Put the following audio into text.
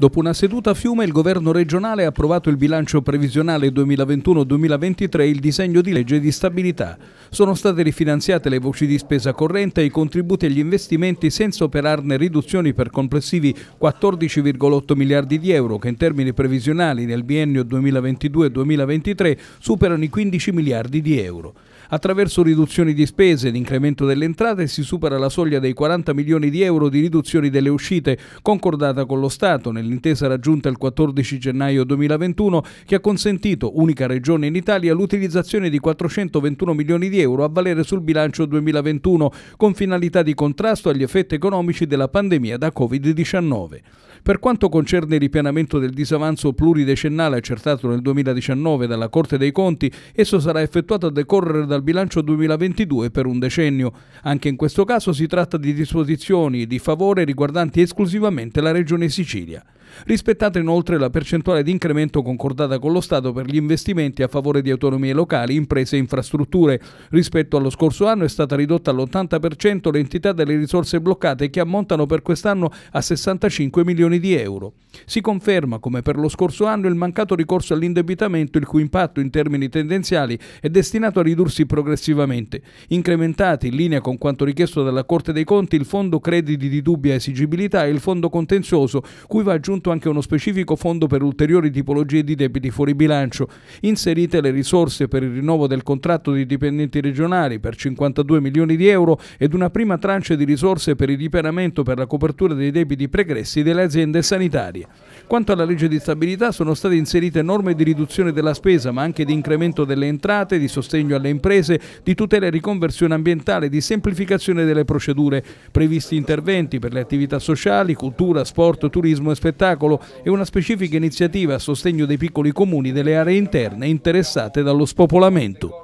Dopo una seduta a fiume, il governo regionale ha approvato il bilancio previsionale 2021-2023 e il disegno di legge di stabilità. Sono state rifinanziate le voci di spesa corrente e i contributi agli investimenti senza operarne riduzioni per complessivi 14,8 miliardi di euro, che in termini previsionali nel biennio 2022-2023 superano i 15 miliardi di euro. Attraverso riduzioni di spese e l'incremento delle entrate si supera la soglia dei 40 milioni di euro di riduzioni delle uscite, concordata con lo Stato nel l'intesa raggiunta il 14 gennaio 2021 che ha consentito, unica regione in Italia, l'utilizzazione di 421 milioni di euro a valere sul bilancio 2021 con finalità di contrasto agli effetti economici della pandemia da Covid-19. Per quanto concerne il ripianamento del disavanzo pluridecennale accertato nel 2019 dalla Corte dei Conti, esso sarà effettuato a decorrere dal bilancio 2022 per un decennio. Anche in questo caso si tratta di disposizioni di favore riguardanti esclusivamente la Regione Sicilia. Rispettate inoltre la percentuale di incremento concordata con lo Stato per gli investimenti a favore di autonomie locali, imprese e infrastrutture. Rispetto allo scorso anno è stata ridotta all'80% l'entità delle risorse bloccate che ammontano per quest'anno a 65 milioni di euro. Si conferma, come per lo scorso anno, il mancato ricorso all'indebitamento, il cui impatto in termini tendenziali è destinato a ridursi progressivamente. Incrementati, in linea con quanto richiesto dalla Corte dei Conti, il Fondo Crediti di dubbia esigibilità e il Fondo Contenzioso, cui va aggiunto aggiunto anche uno specifico fondo per ulteriori tipologie di debiti fuori bilancio, inserite le risorse per il rinnovo del contratto di dipendenti regionali per 52 milioni di euro ed una prima tranche di risorse per il riperamento per la copertura dei debiti pregressi delle aziende sanitarie. Quanto alla legge di stabilità sono state inserite norme di riduzione della spesa ma anche di incremento delle entrate, di sostegno alle imprese, di tutela e riconversione ambientale, di semplificazione delle procedure, previsti interventi per le attività sociali, cultura, sport, turismo e spettacolo spettacolo e una specifica iniziativa a sostegno dei piccoli comuni delle aree interne interessate dallo spopolamento.